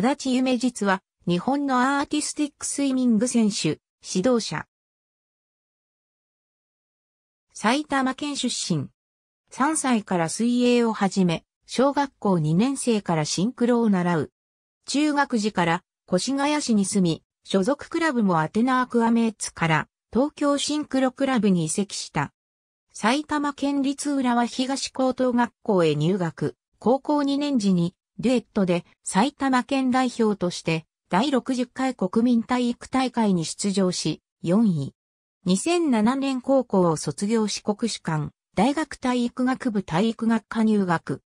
足立夢実は、日本のアーティスティックスイミング選手、指導者。埼玉県出身。3歳から水泳を始め、小学校2年生からシンクロを習う。中学時から越谷市に住み、所属クラブもアテナアクアメーツから東京シンクロクラブに移籍した。埼玉県立浦和東高等学校へ入学。高校2年時にデュエットで埼玉県代表として第60回国民体育大会に出場し、4位。2007年高校を卒業し国士官、大学体育学部体育学科入学。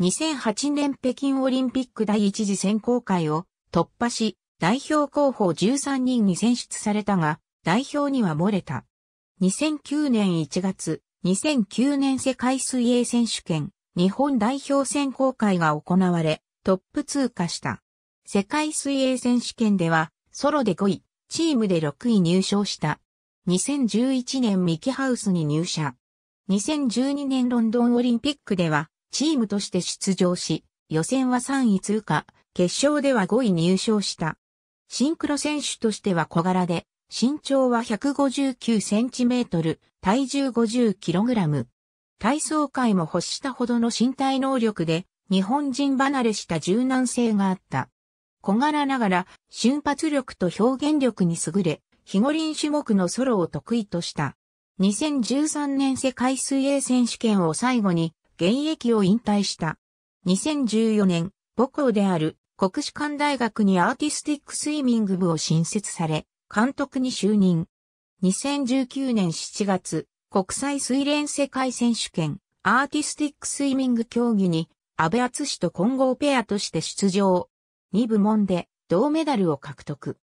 2008年北京オリンピック第一次選考会を突破し、代表候補13人に選出されたが、代表には漏れた。2009年1月、2009年世界水泳選手権、日本代表選考会が行われ、トップ通過した。世界水泳選手権では、ソロで5位、チームで6位入賞した。2011年ミキハウスに入社。2012年ロンドンオリンピックでは、チームとして出場し、予選は3位通過、決勝では5位入賞した。シンクロ選手としては小柄で、身長は159センチメートル、体重50キログラム。体操界も欲したほどの身体能力で、日本人離れした柔軟性があった。小柄ながら瞬発力と表現力に優れ、ゴリン種目のソロを得意とした。2013年世界水泳選手権を最後に現役を引退した。2014年、母校である国士舘大学にアーティスティックスイミング部を新設され、監督に就任。2019年7月、国際水連世界選手権、アーティスティックスイミング競技に、安部敦史と混合ペアとして出場。2部門で銅メダルを獲得。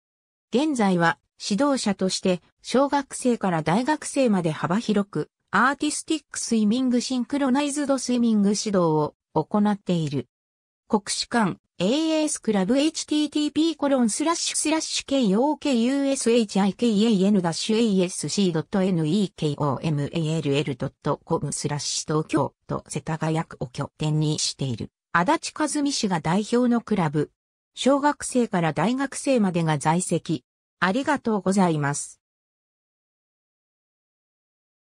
現在は指導者として小学生から大学生まで幅広くアーティスティックスイミングシンクロナイズドスイミング指導を行っている。国士官 AAS クラブ http コロンスラッシュスラッシュ k o k u s h i k a n a s c n e k o m a l l c o m スラッシュ東京と世田谷区を拠点にしている足立和美氏が代表のクラブ小学生から大学生までが在籍ありがとうございます。